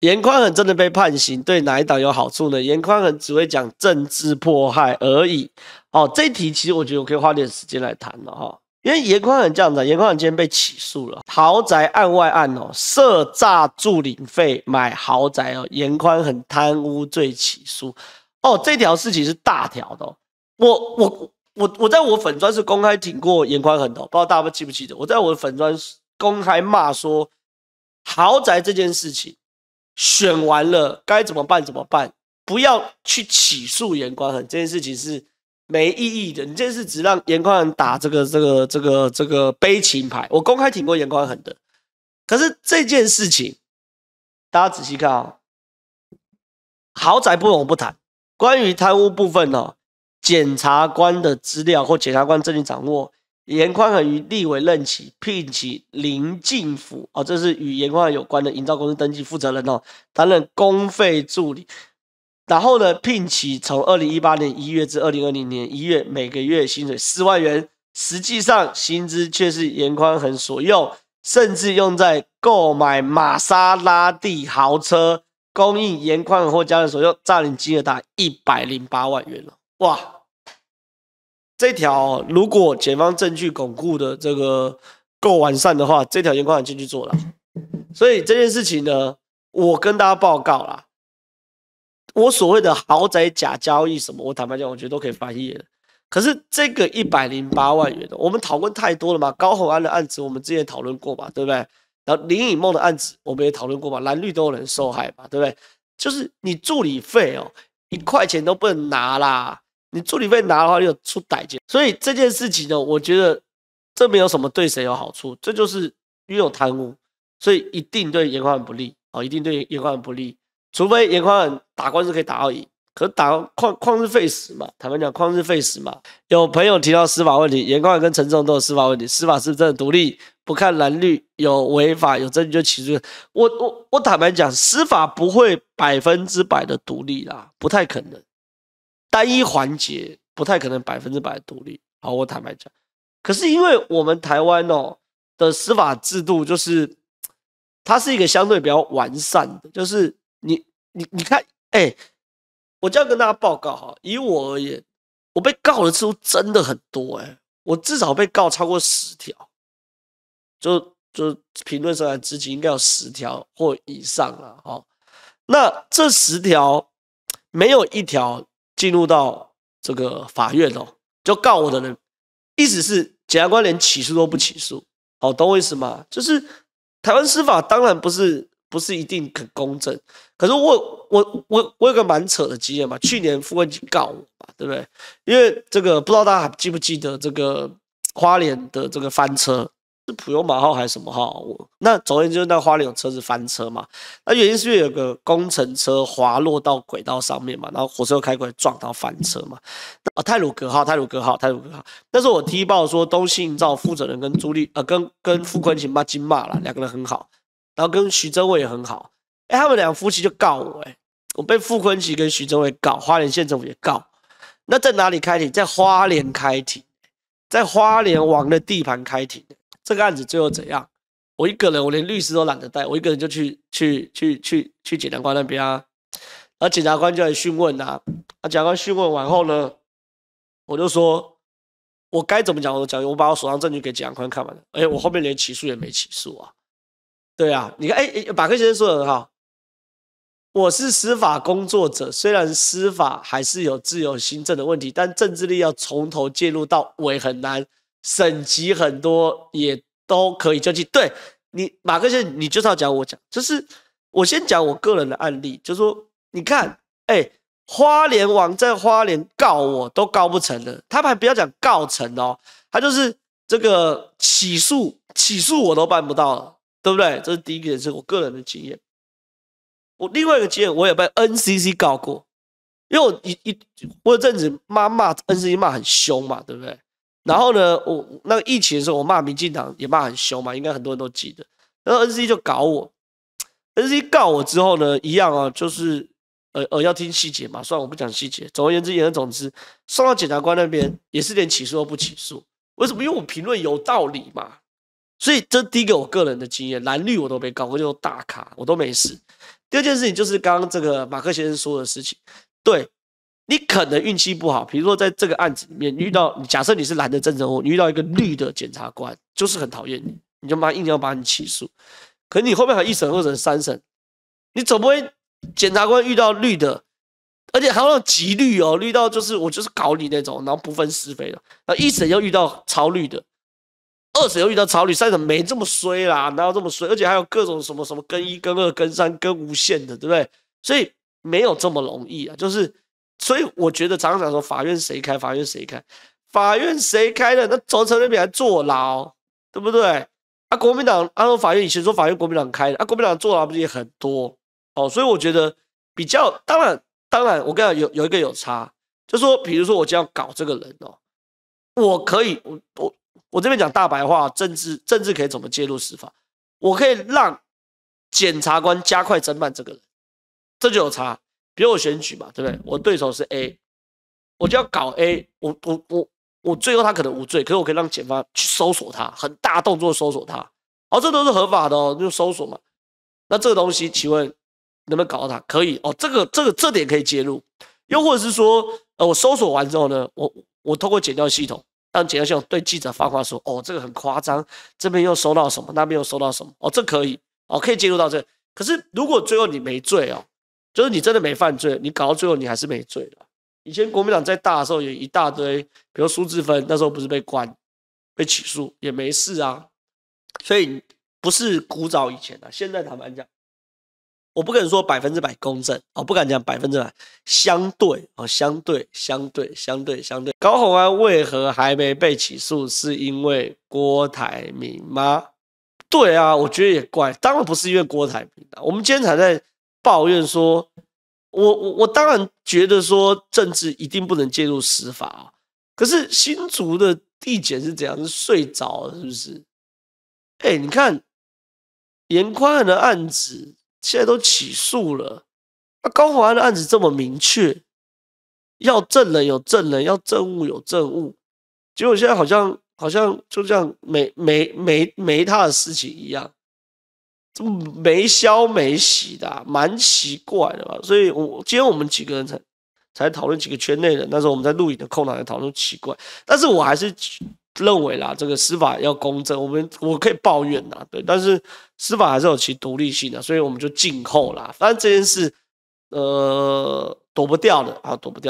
严宽恒真的被判刑，对哪一党有好处呢？严宽恒只会讲政治迫害而已。哦，这题其实我觉得我可以花点时间来谈了哈，因为严宽恒这样子，严宽恒今天被起诉了，豪宅案外案哦，涉诈助领费买豪宅哦，严宽恒贪污罪起诉哦，这条事情是大条的。哦，我我我我在我粉砖是公开挺过严宽恒的，不知道大家记不记得，我在我的粉砖公开骂说豪宅这件事情。选完了该怎么办？怎么办？不要去起诉严光恒，这件事情是没意义的。你这是只让严光恒打这个、这个、这个、这个悲情牌。我公开挺过严光恒的，可是这件事情，大家仔细看啊。豪宅部分我不谈，关于贪污部分呢，检察官的资料或检察官证据掌握。严宽恒于立委任期聘请林进福，哦，这是与严宽恒有关的营造公司登记负责人哦，担任公费助理。然后呢，聘请从二零一八年一月至二零二零年一月，每个月薪水四万元，实际上薪资却是严宽恒所用，甚至用在购买玛莎拉蒂豪车，供应严宽恒或家人所用，占领金额达一百零八万元哇！这条如果检方证据巩固的这个够完善的话，这条情察下进去做了。所以这件事情呢，我跟大家报告啦。我所谓的豪宅假交易什么，我坦白讲，我觉得都可以翻页的。可是这个一百零八万元的，我们讨论太多了嘛？高宏安的案子我们之前讨论过嘛，对不对？然后林以梦的案子我们也讨论过嘛，蓝绿都有人受害嘛，对不对？就是你助理费哦，一块钱都不能拿啦。你助理费拿的话，你出歹劲，所以这件事情呢，我觉得这没有什么对谁有好处，这就是一有贪污，所以一定对严宽很不利哦，一定对严宽很不利，除非严宽很打官司可以打到赢，可打旷旷日费时嘛，坦白讲旷日费时嘛。有朋友提到司法问题，严宽跟陈重都有司法问题，司法是是真的独立？不看蓝绿，有违法有证据就起诉。我我我坦白讲，司法不会百分之百的独立啦，不太可能。单一环节不太可能百分之百独立。好，我坦白讲，可是因为我们台湾哦的司法制度，就是它是一个相对比较完善的，就是你你你看，哎，我就要跟大家报告哈，以我而言，我被告的次数真的很多哎，我至少被告超过十条，就就评论上来，之前应该有十条或以上了哈。那这十条没有一条。进入到这个法院哦，就告我的人，意思是检察官连起诉都不起诉，好懂我意思吗？就是台湾司法当然不是不是一定很公正，可是我我我我有个蛮扯的经验嘛，去年富卫去告我嘛，对不对？因为这个不知道大家还记不记得这个花莲的这个翻车。是普悠马号还是什么号？我那昨天就是那花莲有车子翻车嘛，那原因是因为有个工程车滑落到轨道上面嘛，然后火车又开过来撞到翻车嘛。那泰鲁格号、泰鲁格号、泰鲁格号，那时候我 T 爆说东信造负责人跟朱莉，啊跟跟傅坤琴骂、金骂了，两个人很好，然后跟徐正伟也很好，哎，他们两夫妻就告我，哎，我被傅坤琪跟徐正伟告，花莲县政府也告，那在哪里开庭？在花莲开庭，在花莲王的地盘开庭这个案子最后怎样？我一个人，我连律师都懒得带，我一个人就去去去去去检察官那边啊。然后检察官就来讯问啊。啊，检察官讯问完后呢，我就说，我该怎么讲我都讲，我把我手上证据给检察官看完了。哎，我后面连起诉也没起诉啊。对啊，你看，哎，马克先生说的很好。我是司法工作者，虽然司法还是有自由行政的问题，但政治力要从头介入到尾很难。省级很多也都可以就去。对，你马克先，你就是要讲我讲，就是我先讲我个人的案例，就说你看，哎，花莲王在花莲告我都告不成了，他们还不要讲告成哦，他就是这个起诉起诉我都办不到了，对不对？这是第一个，是我个人的经验。我另外一个经验，我也被 NCC 告过，因为我一一我有阵子骂骂 NCC 骂很凶嘛，对不对？然后呢，我那个疫情的时候，我骂民进党也骂很凶嘛，应该很多人都记得。然后 NC 就搞我，NC 告我之后呢，一样啊，就是呃呃要听细节嘛，虽然我不讲细节。总而言之，言而总之，送到检察官那边也是连起诉都不起诉，为什么？因为我评论有道理嘛。所以这第一个我个人的经验，蓝绿我都没告过，就大咖我都没事。第二件事情就是刚刚这个马克先生说的事情，对。你可能运气不好，比如说在这个案子里面遇到，假设你是蓝的证人后，你遇到一个绿的检察官，就是很讨厌你，你就妈硬要把你起诉。可你后面还一审、二审、三审，你总不会检察官遇到绿的，而且还要极绿哦，绿到就是我就是搞你那种，然后不分是非的。那一审又遇到超绿的，二审又遇到超绿，三审没这么衰啦，哪有这么衰？而且还有各种什么什么跟一、跟二、跟三、跟无限的，对不对？所以没有这么容易啊，就是。所以我觉得常常说法院谁开，法院谁开，法院谁开的，那卓承那边还坐牢，对不对？啊，国民党啊，法院以前说法院国民党开的，啊，国民党坐牢不是也很多？哦，所以我觉得比较，当然当然，我跟你讲有有一个有差，就说比如说我就要搞这个人哦，我可以我我我这边讲大白话，政治政治可以怎么介入司法？我可以让检察官加快侦办这个人，这就有差。比如选举嘛，对不对？我对手是 A，我就要搞 A。我我我我，最后他可能无罪，可是我可以让检方去搜索他，很大动作搜索他。哦，这都是合法的哦，就搜索嘛。那这个东西，请问能不能搞到他？可以哦，这个这个这点可以介入。又或者是说，呃，我搜索完之后呢，我我通过检掉系统，让检掉系统对记者发话说，哦，这个很夸张，这边又收到什么，那边又收到什么，哦，这可以哦，可以介入到这。可是如果最后你没罪哦。就是你真的没犯罪，你搞到最后你还是没罪的。以前国民党在大的时候也一大堆，比如苏志芬那时候不是被关、被起诉也没事啊。所以不是古早以前的，现在坦白讲，我不敢说百分之百公正啊，不敢讲百分之百。相对啊，相对，相对，相对，相对。高鸿安为何还没被起诉？是因为郭台铭吗？对啊，我觉得也怪，当然不是因为郭台铭啊。我们今天才在。抱怨说：“我我我当然觉得说政治一定不能介入司法啊。可是新竹的地检是怎样，是睡着了是不是？哎，你看严宽的案子现在都起诉了，那高华安的案子这么明确，要证人有证人，要证物有证物，结果现在好像好像就这样没没没没他的事情一样。”没消没洗的，蛮奇怪的吧？所以，我今天我们几个人才才讨论几个圈内人，那时候我们在录影的空档也讨论奇怪。但是我还是认为啦，这个司法要公正，我们我可以抱怨呐，对。但是司法还是有其独立性的，所以我们就静候啦。反正这件事，呃，躲不掉的啊，躲不掉。